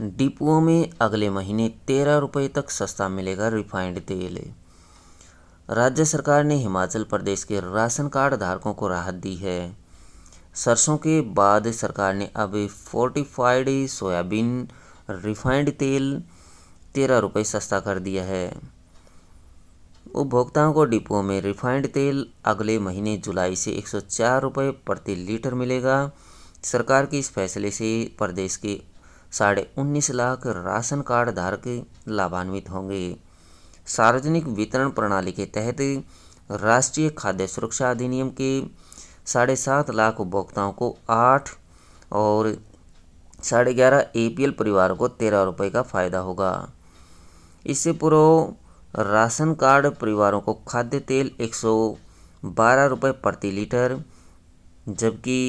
डिपुओं में अगले महीने तेरह रुपये तक सस्ता मिलेगा रिफाइंड तेल राज्य सरकार ने हिमाचल प्रदेश के राशन कार्ड धारकों को राहत दी है सरसों के बाद सरकार ने अब फोर्टिफाइड सोयाबीन रिफाइंड तेल तेरह रुपये सस्ता कर दिया है उपभोक्ताओं को डिपो में रिफाइंड तेल अगले महीने जुलाई से एक सौ चार रुपये प्रति लीटर मिलेगा सरकार के इस फैसले से प्रदेश के साढ़े उन्नीस लाख राशन कार्ड धारक लाभान्वित होंगे सार्वजनिक वितरण प्रणाली के तहत राष्ट्रीय खाद्य सुरक्षा अधिनियम के साढ़े सात लाख उपभोक्ताओं को आठ और साढ़े ग्यारह ए पी एल परिवार को तेरह रुपये का फ़ायदा होगा इससे पूर्व राशन कार्ड परिवारों को खाद्य तेल एक सौ बारह रुपये प्रति लीटर जबकि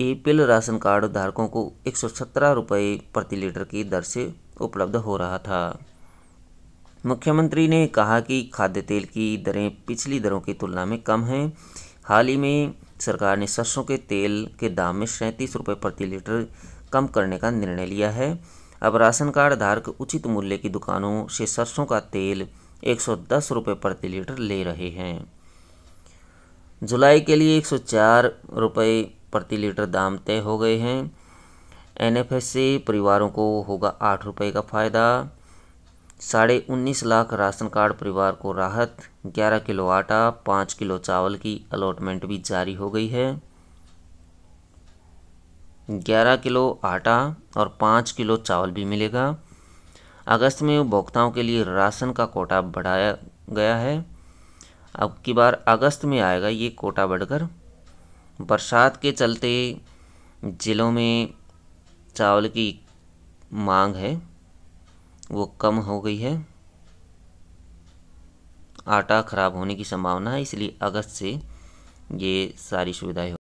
ई राशन कार्ड धारकों को एक सौ रुपये प्रति लीटर की दर से उपलब्ध हो रहा था मुख्यमंत्री ने कहा कि खाद्य तेल की दरें पिछली दरों की तुलना में कम हैं हाल ही में सरकार ने सरसों के तेल के दाम में सैंतीस रुपये प्रति लीटर कम करने का निर्णय लिया है अब राशन कार्ड धारक उचित मूल्य की दुकानों से सरसों का तेल एक सौ दस रुपये प्रति लीटर ले रहे हैं जुलाई के लिए एक सौ चार रुपये प्रति लीटर दाम तय हो गए हैं एस से परिवारों को होगा आठ रुपये का फ़ायदा साढ़े उन्नीस लाख राशन कार्ड परिवार को राहत ग्यारह किलो आटा पाँच किलो चावल की अलॉटमेंट भी जारी हो गई है ग्यारह किलो आटा और पाँच किलो चावल भी मिलेगा अगस्त में उपभोक्ताओं के लिए राशन का कोटा बढ़ाया गया है अब की बार अगस्त में आएगा ये कोटा बढ़कर बरसात के चलते ज़िलों में चावल की मांग है वो कम हो गई है आटा खराब होने की संभावना है इसलिए अगस्त से ये सारी सुविधाएं